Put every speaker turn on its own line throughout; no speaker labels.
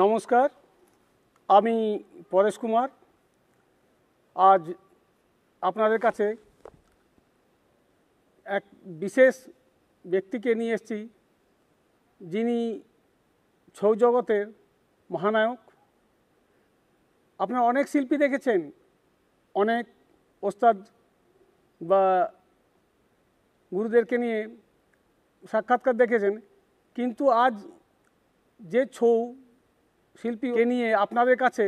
নমস্কার আমি পরেশ কুমার আজ আপনাদের কাছে এক বিশেষ ব্যক্তিকে নিয়ে এসেছি যিনি ছৌ জগতের মহানায়ক আপনারা অনেক শিল্পী দেখেছেন অনেক ওস্তাদ বা গুরুদেরকে নিয়ে সাক্ষাৎকার দেখেছেন কিন্তু আজ যে ছৌ শিল্পীকে নিয়ে আপনাদের কাছে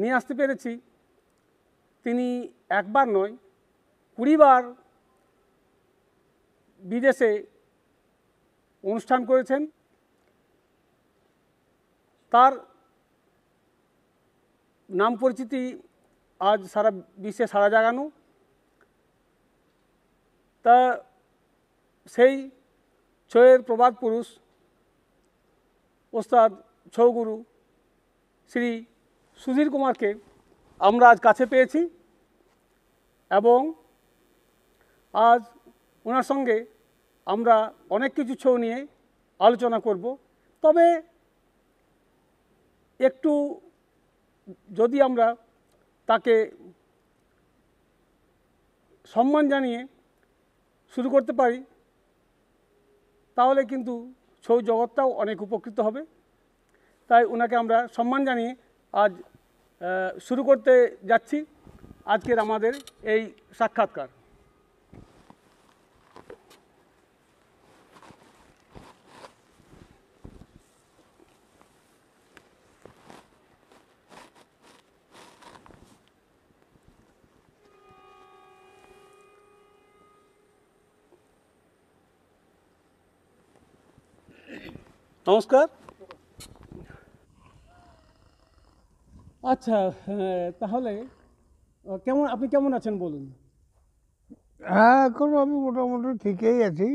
নিয়ে আসতে পেরেছি তিনি একবার নয় কুড়িবার বিদেশে অনুষ্ঠান করেছেন তার নাম পরিচিতি আজ সারা বিশ্বে সারা জাগানো তা সেই ছয়ের প্রবাদ পুরুষ ওস্তাদ ছৌগুরু শ্রী সুধীর কুমারকে আমরা আজ কাছে পেয়েছি এবং আজ ওনার সঙ্গে আমরা অনেক কিছু ছৌ নিয়ে আলোচনা করব তবে একটু যদি আমরা তাকে সম্মান জানিয়ে শুরু করতে পারি তাহলে কিন্তু ছৌ জগৎটাও অনেক উপকৃত হবে তাই ওনাকে আমরা সম্মান জানিয়ে আজ শুরু করতে যাচ্ছি আজকের আমাদের এই সাক্ষাৎকার নমস্কার আচ্ছা তাহলে কেমন আপনি কেমন আছেন বলুন
হ্যাঁ এখন আমি মোটামুটি ঠিকই আছি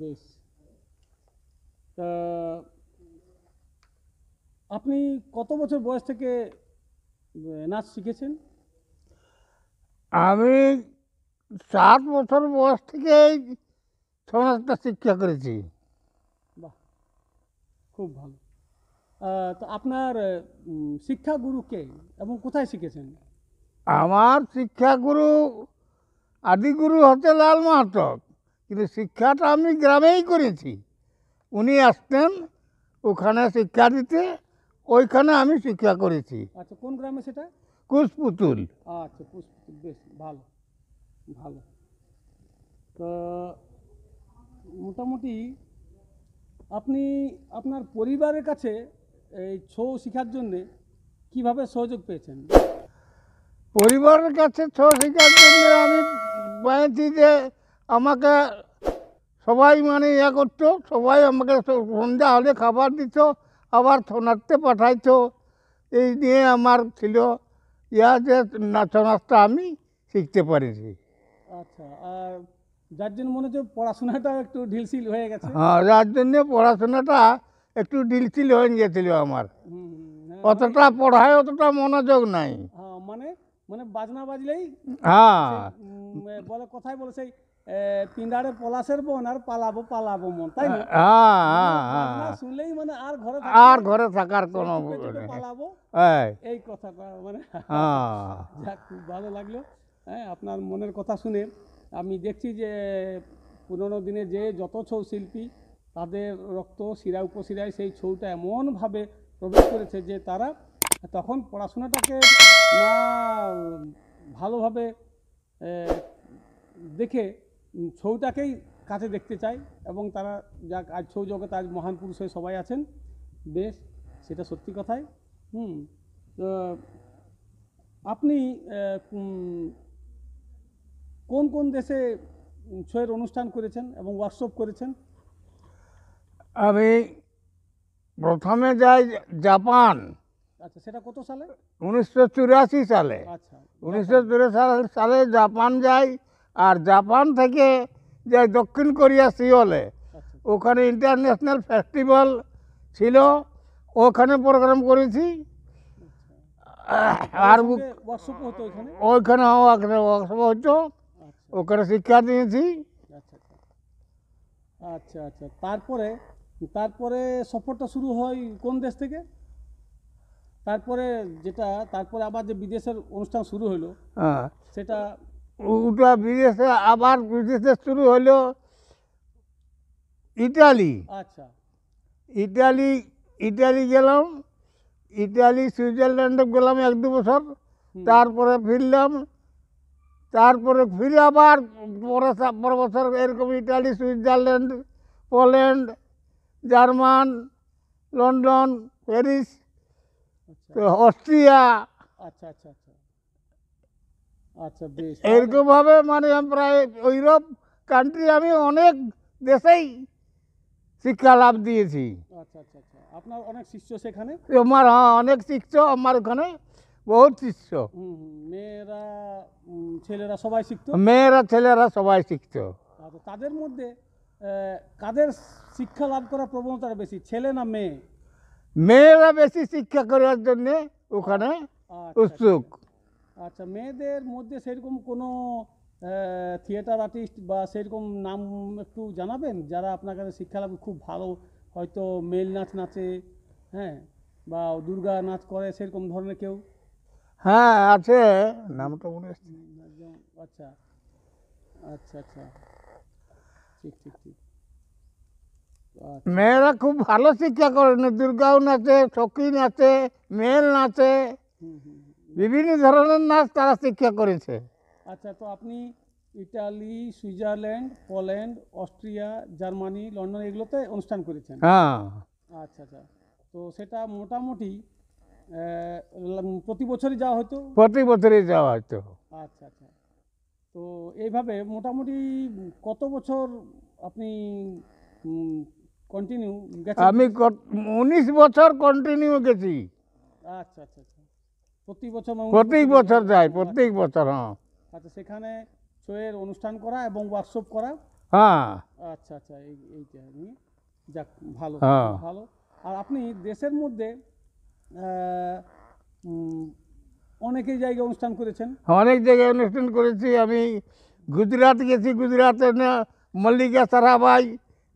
বেশ তা আপনি কত বছর বয়স থেকে নাচ শিখেছেন
আমি সাত বছর বয়স থেকে সমাজটা শিক্ষা করেছি বাহ খুব ভালো
তো আপনার শিক্ষাগুরু কে এবং কোথায় শিখেছেন
আমার শিক্ষাগুরু আদিগুরু হচ্ছে লাল মাহাতো কিন্তু শিক্ষাটা আমি গ্রামেই করেছি উনি আসতেন ওখানে শিক্ষা দিতে ওইখানে আমি শিক্ষা করেছি
আচ্ছা কোন গ্রামে সেটা
কুশপুতুল
আচ্ছা কুশপুতুল বেশ ভালো ভালো তো মোটামুটি আপনি আপনার পরিবারের কাছে এই ছৌ শেখার জন্যে কিভাবে সহযোগ পেয়েছেন
পরিবারের কাছে ছৌ শেখার জন্য আমি পেয়েছি যে আমাকে সবাই মানে ইয়া করতো সবাই আমাকে সন্ধ্যা হলে খাবার দিত আবার নাচতে পাঠাইত এই নিয়ে আমার ছিল ইয়া যে নাচ নাচটা আমি শিখতে পারিছি
আচ্ছা আর যার জন্য মনে হচ্ছে পড়াশোনাটা একটু ঢিলসিল হয়ে গেছে হ্যাঁ যার
জন্য পড়াশোনাটা একটু ঢিলসিল হয়ে গেছিল আমার মানে- অতটা পড়ায় অতটা মনোযোগ নাই
হ্যাঁ, মানে মানে বাজনা বাজলেই হ্যাঁ বলে কথাই বলে সেই পিন্ডারে পলাশের বন আর পালাবো পালাবো মন তাই না হ্যাঁ, হ্যাঁ, মানে শুনলেই মানে আর ঘরে আর ঘরে থাকার কোনো পালাবো এই কথা মানে খুব ভালো লাগলো হ্যাঁ আপনার মনের কথা শুনে আমি দেখছি যে পুরনো দিনে যে যত ছৌ শিল্পী তাদের রক্ত শিরা উপশিরায় সেই ছৌটা এমনভাবে প্রবেশ করেছে যে তারা তখন পড়াশোনাটাকে না ভালোভাবে দেখে ছৌটাকেই কাছে দেখতে চায় এবং তারা যাক আজ ছৌ জগতে আজ মহান পুরুষ হয়ে সবাই আছেন বেশ সেটা সত্যি কথাই হুম আপনি কোন কোন দেশে ছয়ের অনুষ্ঠান করেছেন এবং ওয়ার্কশপ করেছেন
আমি প্রথমে যাই জাপান
আচ্ছা সেটা কত সালে
উনিশশো চুরাশি সালে আচ্ছা উনিশশো চুরাশি সালে জাপান যাই আর জাপান থেকে যাই দক্ষিণ কোরিয়া সিওলে আচ্ছা। ওখানে ইন্টারন্যাশনাল ফেস্টিভ্যাল ছিল ওখানে প্রোগ্রাম করেছি আচ্ছা। আর ওইখানে ওখানে ওয়ার্কশপ হতো ওখানে শিক্ষা দিয়েছি আচ্ছা,
আচ্ছা আচ্ছা আচ্ছা তারপরে
তারপরে সফরটা শুরু হয়
কোন দেশ থেকে তারপরে যেটা তারপরে আবার যে বিদেশের অনুষ্ঠান শুরু হলো হ্যাঁ সেটা
ওটা বিদেশে আবার বিদেশে শুরু হলো ইটালি আচ্ছা ইটালি ইটালি গেলাম ইটালি সুইজারল্যান্ডে গেলাম এক দু বছর তারপরে ফিরলাম তারপরে ফিরে আবার বড় বছর এরকম Italy Switzerland Poland German London Paris আচ্ছা। অস্ট্রিয়া
আচ্ছা আচ্ছা আচ্ছা,
আচ্ছা এরকমভাবে মানে আমি প্রায় ইউরোপ কান্ট্রি আমি অনেক দেশেই শিক্ষা লাভ দিয়েছি আচ্ছা আচ্ছা আচ্ছা
আপনার অনেক শিষ্য সেখানে
আমার হ্যাঁ অনেক শিষ্য আমার ওখানে বহুত শিষ্য
মেয়েরা ছেলেরা সবাই শিখতো
মেয়েরা ছেলেরা সবাই শিখতো
তাদের মধ্যে শিক্ষা লাভ করার প্রবণতাটা বেশি ছেলে না মেয়ে
মেয়েরা বেশি শিক্ষা করার ওখানে আচ্ছা, আচ্ছা। উৎসুক
আচ্ছা মেয়েদের মধ্যে সেরকম কোনো থিয়েটার আর্টিস্ট বা সেরকম নাম একটু জানাবেন যারা আপনার কাছে শিক্ষা লাভ খুব ভালো হয়তো মেল নাচ নাচে হ্যাঁ বা দুর্গা নাচ করে সেরকম ধরনের কেউ
হ্যাঁ আছে নামটা মনে
আচ্ছা আচ্ছা আচ্ছা ঠিক ঠিক ঠিক
আচ্ছা। মেয়েরা খুব ভালো শিক্ষা করে না দুর্গাও নাচে সখী নাচে মেল নাচে বিভিন্ন ধরনের নাচ তারা শিক্ষা করেছে
আচ্ছা তো আপনি Italy Switzerland Poland Austria Germany London এগুলোতে অনুষ্ঠান করেছেন হ্যাঁ আচ্ছা আচ্ছা তো সেটা মোটামুটি প্রতি বছরই যাওয়া হতো
প্রতি বছরই যাওয়া হতো
আচ্ছা আচ্ছা তো এইভাবে মোটামুটি কত বছর আপনি কন্টিনিউ আমি
উনিশ বছর কন্টিনিউ গেছি
আচ্ছা আচ্ছা আচ্ছা প্রতি বছর প্রত্যেক
বছর যাই প্রত্যেক বছর হ্যাঁ
আচ্ছা সেখানে শোয়ের অনুষ্ঠান করা এবং ওয়ার্কশপ করা হ্যাঁ আচ্ছা আচ্ছা এই এইটা নিয়ে যাক ভালো হ্যাঁ। ভালো আর আপনি দেশের মধ্যে অনেকেই জায়গায় অনুষ্ঠান করেছেন
অনেক জায়গায় অনুষ্ঠান করেছি আমি গুজরাট গেছি গুজরাটে মল্লিকা সারাভাই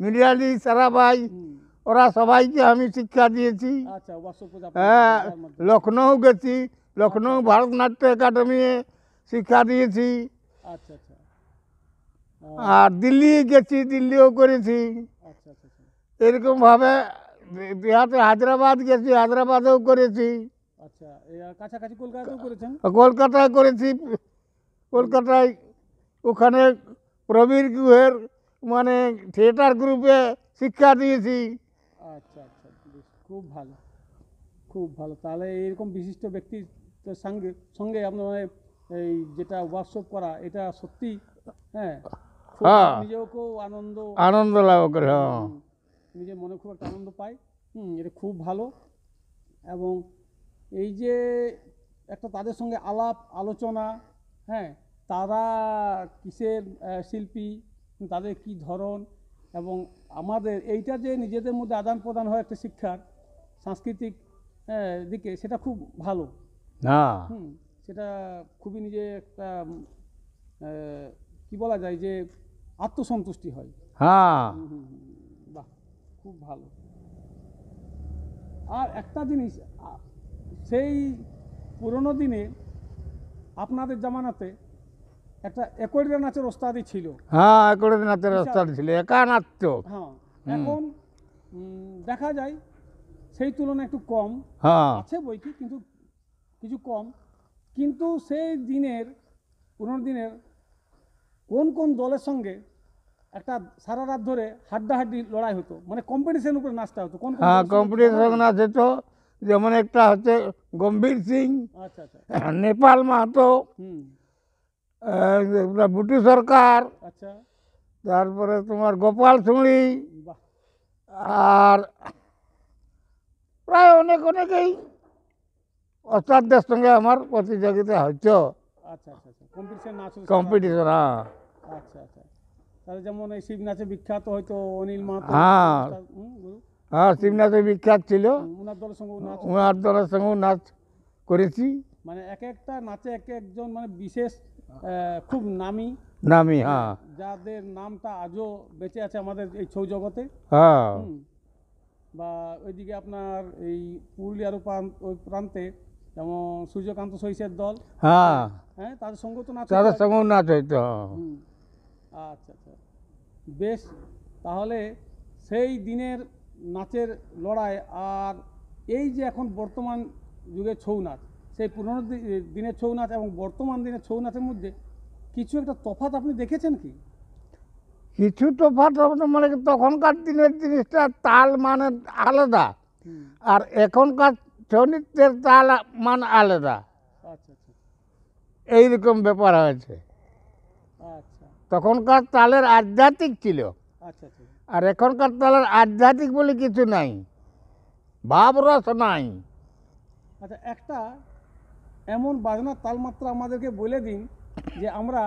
মিরিয়ালি সারাভাই ওরা সবাইকে আমি শিক্ষা দিয়েছি আচ্ছা, হ্যাঁ লখনৌ গেছি লখনৌ আচ্ছা। ভারতনাট্য একাডেমি শিক্ষা দিয়েছি আচ্ছা, আর দিল্লি গেছি দিল্লিও করেছি এরকমভাবে বিহারে হায়দ্রাবাদ গেছি হায়দ্রাবাদেও করেছি
আচ্ছা কাছাকাছি করেছেন
কলকাতায় করেছি কলকাতায় ওখানে প্রবীর গুহের মানে থিয়েটার গ্রুপে শিক্ষা দিয়েছি আচ্ছা আচ্ছা
খুব ভালো খুব ভালো তাহলে এরকম বিশিষ্ট ব্যক্তির সঙ্গে সঙ্গে আপনার এই যেটা ওয়ার্কশপ করা এটা সত্যি হ্যাঁ, হ্যাঁ নিজেও খুব আনন্দ আনন্দ লাভ করে হ্যাঁ নিজের মনে খুব একটা আনন্দ পাই হুম এটা খুব ভালো এবং এই যে একটা তাদের সঙ্গে আলাপ আলোচনা হ্যাঁ তারা কিসের শিল্পী তাদের কি ধরন এবং আমাদের এইটা যে নিজেদের মধ্যে আদান প্রদান হয় একটা শিক্ষার সাংস্কৃতিক হ্যাঁ, দিকে সেটা খুব ভালো না হুম সেটা খুবই নিজে একটা কি বলা যায় যে আত্মসন্তুষ্টি হয় হ্যাঁ খুব ভালো আর একটা জিনিস সেই পুরনো দিনে আপনাদের জামানাতে একটা একরিয়া নাচের ওস্তাদি ছিল
হ্যাঁ একরিয়া নাচের ওস্তাদি ছিল একা নাচত হ্যাঁ এখন
দেখা যায় সেই তুলনায় একটু কম হ্যাঁ। আছে বই কি কিন্তু কিছু কম কিন্তু সেই দিনের পুরনো দিনের কোন কোন দলের সঙ্গে একটা সারা রাত ধরে হাড্ডাহাড্ডি লড়াই হতো মানে কম্পিটিশন উপরে নাচটা হতো কোন হ্যাঁ কম্পিটিশন নাচ
হতো যেমন একটা হচ্ছে গম্ভীর সিং
আচ্ছা আচ্ছা হ্যাঁ,
নেপাল মাহাতো বুটি সরকার আচ্ছা তারপরে তোমার গোপাল সুঁড়ি আর প্রায় অনেক অনেকেই অস্তাদের সঙ্গে আমার প্রতিযোগিতা হচ্ছে
আচ্ছা আচ্ছা কম্পিটিশন আচ্ছা। নাচ কম্পিটিশন হ্যাঁ আচ্ছা, আচ্ছা। তাহলে যেমন এই শিবনাথে বিখ্যাত হয়তো অনিল মাহাতো হ্যাঁ
হ্যাঁ শিবনাথে বিখ্যাত ছিল ওনার দলের সঙ্গে ওনার দলের সঙ্গেও নাচ করেছি
মানে এক একটা নাচে এক একজন মানে বিশেষ খুব নামি নামি হ্যাঁ।, হ্যাঁ যাদের নামটা আজও বেঁচে আছে আমাদের এই ছৌ জগতে হ্যাঁ বা ওইদিকে আপনার এই পুরুলিয়ার ওই প্রান্তে যেমন সূর্যকান্ত সৈসের দল হ্যাঁ হ্যাঁ তাদের সঙ্গে তো নাচ তাদের সঙ্গেও নাচ হইতো হ্যাঁ। আচ্ছা, আচ্ছা। বেশ তাহলে সেই দিনের নাচের লড়াই আর এই যে এখন বর্তমান যুগে ছৌ নাচ সেই পুরনো দিনের ছৌ নাচ এবং বর্তমান
দিনের ছৌ নাচের মধ্যে কিছু একটা তফাত আপনি দেখেছেন কি কিছু তফাত মানে তখনকার দিনের জিনিসটা তাল মানে আলাদা আর এখনকার ছৌ নৃত্যের তাল মান আলাদা আচ্ছা আচ্ছা এইরকম ব্যাপার হয়েছে আচ্ছা তখনকার তালের আধ্যাত্মিক ছিল আচ্ছা, আচ্ছা। আর এখনকার তালের আধ্যাত্মিক বলে কিছু নাই ভাবরস নাই
আচ্ছা একটা এমন বাজনার তালমাত্রা আমাদেরকে বলে দিন যে আমরা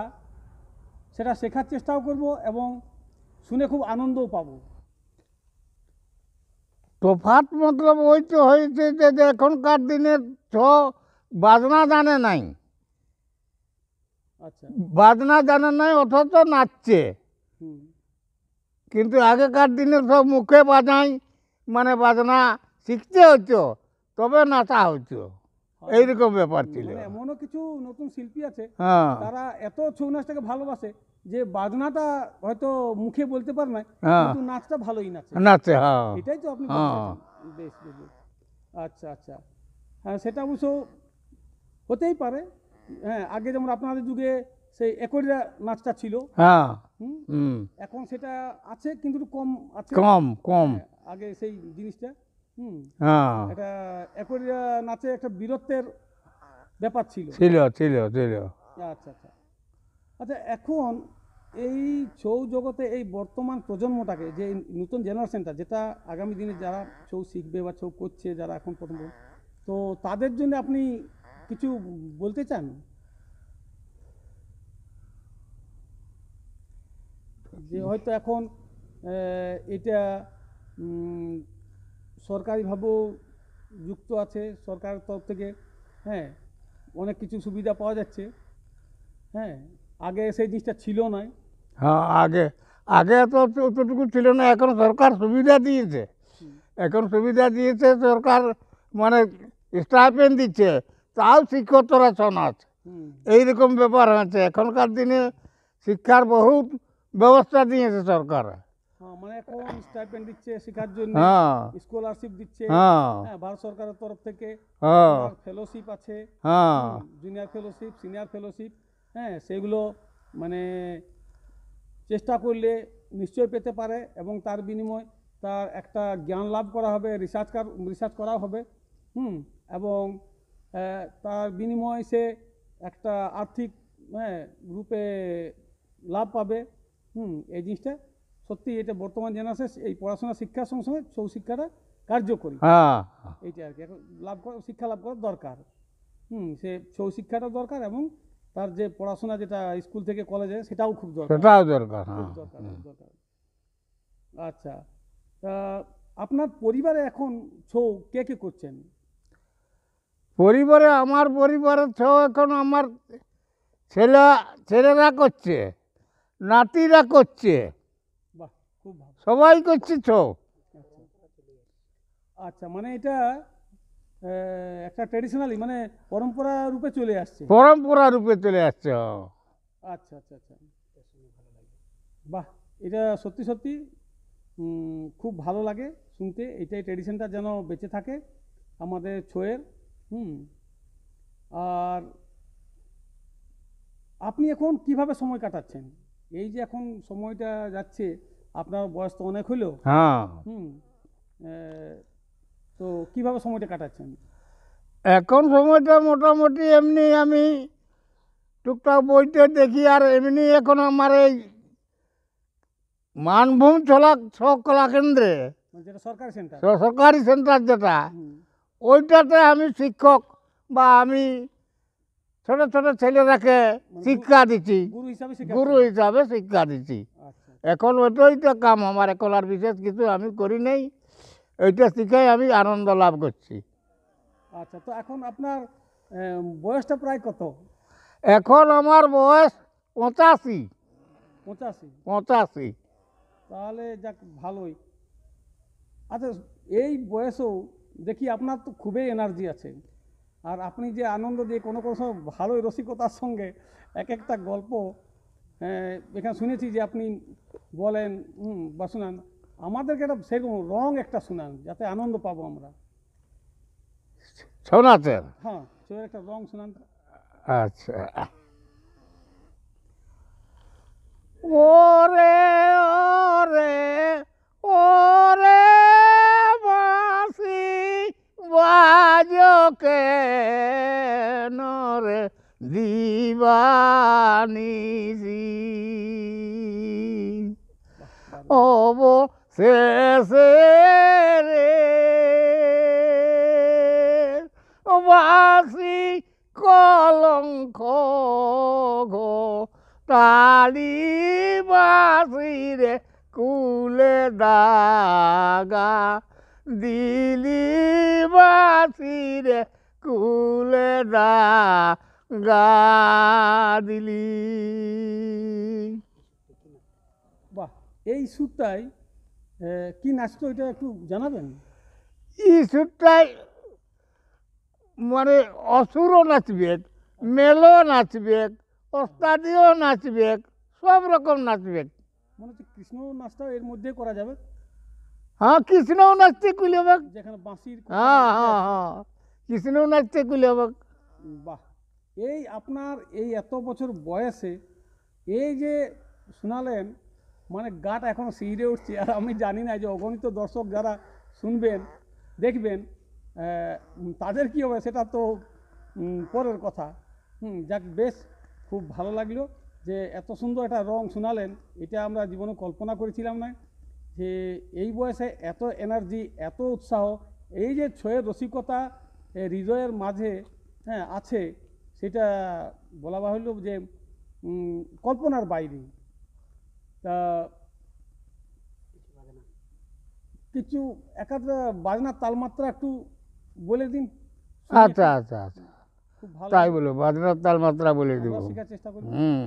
সেটা শেখার চেষ্টাও করব এবং
শুনে খুব আনন্দও পাবো তোফাত মতলব ওই তো হয়েছে যে এখনকার দিনের ছ বাজনা জানে নাই আচ্ছা। বাজনা জানে নাই অথচ নাচছে কিন্তু আগেকার দিনে সব মুখে বাজাই মানে বাজনা শিখতে হচ্ছে তবে নাচা হচ্ছে এইরকম ব্যাপার ছিল মানে
এমনও কিছু নতুন শিল্পী আছে হ্যাঁ। তারা এত ছৌ নাচটাকে ভালোবাসে যে বাজনাটা হয়তো মুখে বলতে পারে না হ্যাঁ। কিন্তু নাচটা ভালোই নাচে নাচে হ্যাঁ এটাই তো আপনি হ্যাঁ। আচ্ছা আচ্ছা হ্যাঁ সেটা অবশ্য হতেই পারে হ্যাঁ আগে যেমন আপনাদের যুগে সেই একরিয়া নাচটা ছিল হ্যাঁ এখন সেটা আছে কিন্তু একটু কম আছে কম কম হ্যাঁ, আগে সেই জিনিসটা হুম হ্যাঁ এটা একরিয়া নাচে একটা বীরত্বের ব্যাপার ছিল ছিল ছিল ছিল আচ্ছা আচ্ছা আচ্ছা এখন এই ছৌ জগতে এই বর্তমান প্রজন্মটাকে যে নতুন জেনারেশনটা যেটা আগামী দিনে যারা ছৌ শিখবে বা ছৌ করছে যারা এখন প্রথম তো তাদের জন্য আপনি কিছু বলতে চান যে হয়তো এখন এটা সরকারিভাবেও যুক্ত আছে সরকারের তরফ থেকে হ্যাঁ অনেক কিছু সুবিধা পাওয়া যাচ্ছে হ্যাঁ আগে সেই জিনিসটা ছিল না
হ্যাঁ আগে আগে তো অতটুকু ছিল না এখন সরকার সুবিধা দিয়েছে এখন সুবিধা দিয়েছে সরকার মানে স্টাইপেন দিচ্ছে তাও শিক্ষকরা আছে এইরকম ব্যাপার হয়েছে এখনকার দিনে শিক্ষার বহুত ব্যবস্থা দিয়েছে সরকার
হ্যাঁ, মানে দিচ্ছে শেখার জন্য স্কলারশিপ হ্যাঁ। দিচ্ছে হ্যাঁ। ভারত সরকারের তরফ থেকে ফেলোশিপ আছে জুনিয়র ফেলোশিপ সিনিয়র ফেলোশিপ হ্যাঁ সেগুলো মানে চেষ্টা করলে নিশ্চয় পেতে পারে এবং তার বিনিময় তার একটা জ্ঞান লাভ করা হবে রিসার্চ রিসার্চ করা হবে হুম এবং তার বিনিময়ে সে একটা আর্থিক হ্যাঁ রূপে লাভ পাবে হুম এই জিনিসটা সত্যি এটা বর্তমান জেনারেশন এই পড়াশোনা শিক্ষার সঙ্গে সঙ্গে সৌ শিক্ষাটা কার্যকরী হ্যাঁ। এইটা আর কি এখন লাভ করা শিক্ষা লাভ করার দরকার হুম সে সৌ শিক্ষাটা দরকার এবং তার যে পড়াশোনা যেটা স্কুল থেকে কলেজে সেটাও খুব দরকার সেটাও দরকার হ্যাঁ। দরকার আচ্ছা তা আপনার পরিবারে এখন ছৌ কে কে
করছেন পরিবারে আমার পরিবারের সব এখন আমার ছেলে ছেলেরা করছে নাতিরা করছে সবাই করছে ছ
আচ্ছা মানে এটা একটা ট্রেডিশনালি মানে পরম্পরা রূপে চলে আসছে
পরম্পরা রূপে
চলে আসছে আচ্ছা আচ্ছা আচ্ছা বাহ এটা সত্যি সত্যি খুব ভালো লাগে শুনতে এটাই ট্রেডিশনটা যেন বেঁচে থাকে আমাদের ছোয়ের হুম আর আপনি এখন কিভাবে সময় কাটাচ্ছেন এই যে এখন সময়টা যাচ্ছে আপনার বয়স তো অনেক হলো হ্যাঁ হুম তো কিভাবে সময়টা কাটাচ্ছেন
এখন সময়টা মোটামুটি এমনি আমি টুকটাক বইতে দেখি আর এমনি এখন আমার এই মানভূম চলা ছ কলা কেন্দ্রে
মানে সরকারি সেন্টার সরকারি
সেন্টার যেটা ওইটাতে আমি শিক্ষক বা আমি ছোট ছোট ছেলেরাকে মানে শিক্ষা দিচ্ছি গুরু হিসাবে শিক্ষা দিচ্ছি আচ্ছা। এখন ওইটাই তো কাম আমার এখন আর বিশেষ কিছু আমি করি নেই ওইটা শিখে আমি আনন্দ লাভ করছি আচ্ছা তো এখন আপনার বয়সটা প্রায় কত এখন আমার বয়স পঁচাশি পঁচাশি পঁচাশি
তাহলে যাক ভালোই আচ্ছা এই বয়সেও দেখি আপনার তো খুবই এনার্জি আছে আর আপনি যে আনন্দ দিয়ে কোনো কোনো সময় ভালোই রসিকতার সঙ্গে এক একটা গল্প হ্যাঁ, এখানে শুনেছি যে আপনি বলেন বা শুনান আমাদেরকে একটা সেরকম রং একটা শোনান যাতে আনন্দ পাবো আমরা শোনাতে হ্যাঁ একটা রং শোনান
আচ্ছা নরে দিবানিজি অব শেষে রে বাসি কলঙ্ক গো তারি বাসি রে কুলে দাগা দিলি বাসিরে কুলে দা গা দিলি বাহ এই সুরটাই কি তো এটা একটু জানাবেন এই সুরটাই মানে অসুরও নাচবে মেলো নাচবে অস্তাদিও নাচবে সব রকম নাচবে মনে হচ্ছে কৃষ্ণ
নাচটা এর মধ্যে করা যাবে
হ্যাঁ কৃষ্ণও নাচতে কুলি হবে যেখানে বাঁশির হ্যাঁ, হ্যাঁ হ্যাঁ হ্যাঁ কৃষ্ণও নাচতে কুলি হবে
বাহ এই আপনার এই এত বছর বয়সে এই যে শোনালেন মানে গাটা এখন শিহরে উঠছে আর আমি জানি না যে অগণিত দর্শক যারা শুনবেন দেখবেন তাদের কি হবে সেটা তো পরের কথা হুম যাক বেশ খুব ভালো লাগলো যে এত সুন্দর একটা রং শোনালেন এটা আমরা জীবনে কল্পনা করেছিলাম না যে এই বয়সে এত এনার্জি এত উৎসাহ এই যে ছয়ের রসিকতা হৃদয়ের মাঝে হ্যাঁ আছে সেটা বলা বাহুল্য যে কল্পনার বাইরে তা কিছু একাধ বাজনার তালমাত্রা একটু বলে দিন আচ্ছা,
আচ্ছা আচ্ছা আচ্ছা তাই বলো বাজনার তালমাত্রা বলে দিব শেখার চেষ্টা করি হুম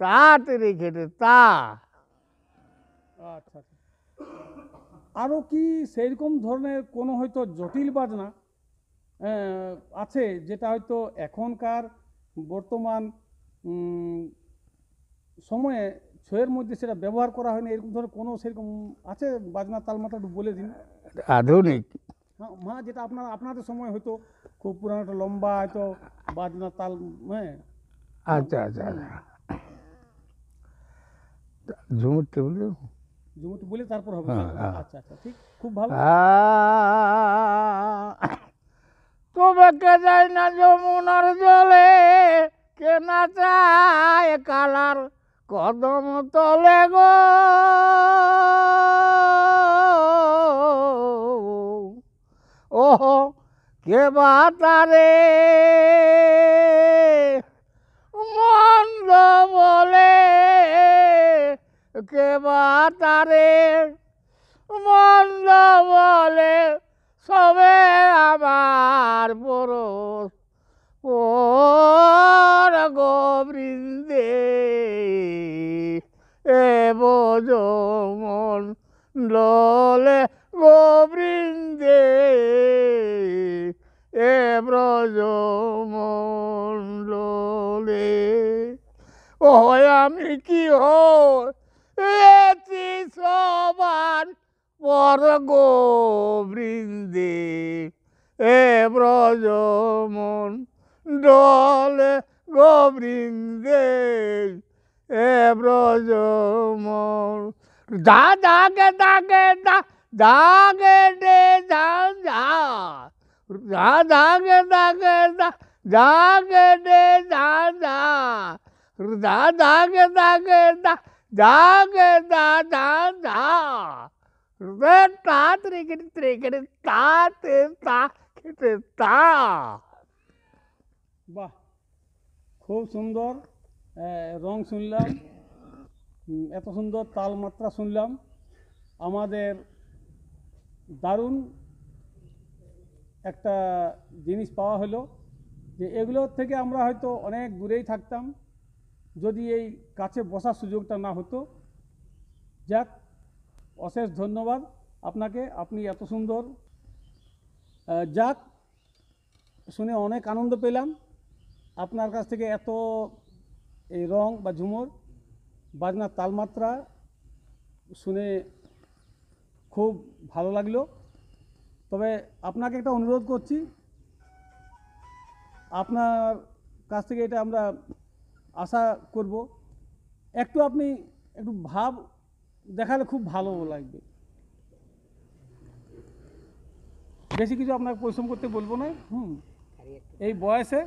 তাড়াতাড়ি রেখেছে তা
আচ্ছা, আচ্ছা। আরও কি সেইরকম ধরনের কোনো হয়তো জটিল বাজনা আছে যেটা হয়তো এখনকার বর্তমান সময়ে ছয়ের মধ্যে সেটা ব্যবহার করা হয়নি এরকম ধরনের কোনো সেরকম আছে বাজনা তালমাটা একটু বলে দিন আধুনিক হ্যাঁ মা যেটা আপনার আপনাদের সময় হয়তো খুব পুরানো একটা লম্বা হয়তো বাজনা তাল হ্যাঁ
আচ্ছা আচ্ছা, আচ্ছা। ঝুমুরতে বলে
ঝুমুরতে বলে তারপর হবে হ্যাঁ, হ্যাঁ। আচ্ছা আচ্ছা
ঠিক খুব ভালো তোমাকে যায় না যমুনার জলে কেনা চায় কালার কদম তলে গো ওহো কে বাতারে মন্দ বলে কেবা তারে মন্দ धा गे दे धा धा धा धा गे धा गे धा धा गे दे धा धा धा धा गे धा गे धा धा गे धा धा धा रे ता त्रिकट त्रिकट ता ते ता ते ता বাহ খুব সুন্দর রং শুনলাম
এত সুন্দর তালমাত্রা শুনলাম আমাদের দারুণ একটা জিনিস পাওয়া হলো যে এগুলোর থেকে আমরা হয়তো অনেক দূরেই থাকতাম যদি এই কাছে বসার সুযোগটা না হতো যাক অশেষ ধন্যবাদ আপনাকে আপনি এত সুন্দর যাক শুনে অনেক আনন্দ পেলাম আপনার কাছ থেকে এত এই রং বা ঝুমুর বাজনার তালমাত্রা শুনে খুব ভালো লাগলো তবে আপনাকে একটা অনুরোধ করছি আপনার কাছ থেকে এটা আমরা আশা করব একটু আপনি একটু ভাব দেখালে খুব ভালো লাগবে বেশি কিছু আপনাকে পরিশ্রম করতে বলবো না হুম এই বয়সে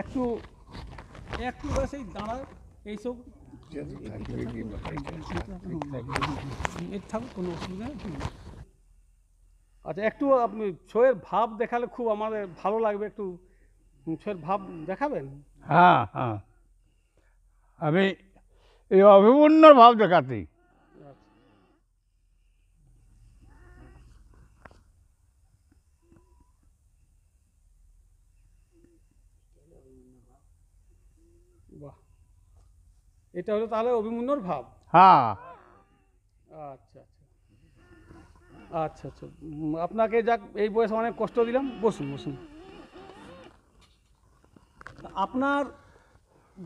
একটু একটু বয়সেই দাঁড়ায় এইসব কোনো অসুবিধা আচ্ছা একটু আপনি ছয়ের ভাব দেখালে খুব আমাদের ভালো লাগবে একটু ছয়ের ভাব দেখাবেন
হ্যাঁ হ্যাঁ আমি এই অভিপন্নর ভাব দেখাতেই
এটা হলো তাহলে অভিমন্যুর ভাব হ্যাঁ আচ্ছা আচ্ছা আচ্ছা আচ্ছা আপনাকে যাক এই বয়সে অনেক কষ্ট দিলাম বসুন বসুন আপনার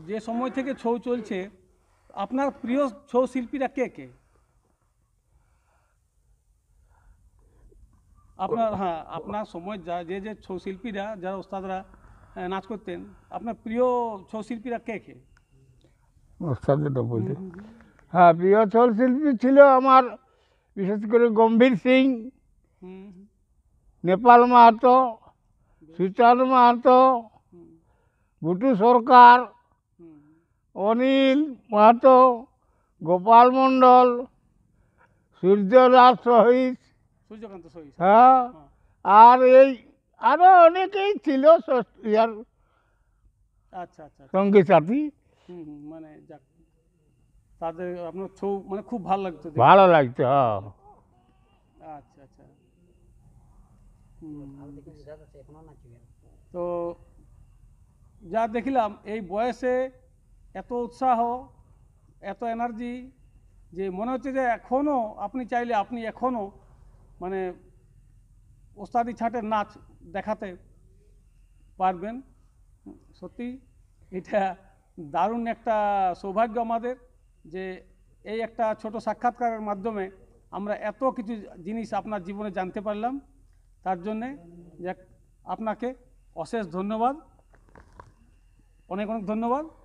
যে সময় থেকে ছৌ চলছে আপনার প্রিয় ছৌ শিল্পীরা কে কে আপনার হ্যাঁ আপনার সময় যা যে যে ছৌ শিল্পীরা যারা ওস্তাদরা হ্যাঁ, নাচ করতেন আপনার প্রিয় ছৌ শিল্পীরা কে কে
হ্যাঁ প্রিয় শিল্পী ছিল আমার বিশেষ করে গম্ভীর সিং নেপাল মাহাতো সুচান মাহাতো বুটু সরকার অনিল মাহাতো গোপাল মণ্ডল সূর্য সহিত সহিত হ্যাঁ, হ্যাঁ আর এই আরও অনেকেই ছিল ইয়ার আচ্ছা, আচ্ছা আচ্ছা সঙ্গী সাথী
মানে যাক তাদের আপনার মানে খুব লাগতো আচ্ছা আচ্ছা তো যা দেখিলাম এই বয়সে এত উৎসাহ এত এনার্জি যে মনে হচ্ছে যে এখনো আপনি চাইলে আপনি এখনো মানে ওস্তাদি ছাটের নাচ দেখাতে পারবেন সত্যি এটা দারুণ একটা সৌভাগ্য আমাদের যে এই একটা ছোট সাক্ষাৎকারের মাধ্যমে আমরা এত কিছু জিনিস আপনার জীবনে জানতে পারলাম তার জন্যে আপনাকে অশেষ ধন্যবাদ অনেক অনেক ধন্যবাদ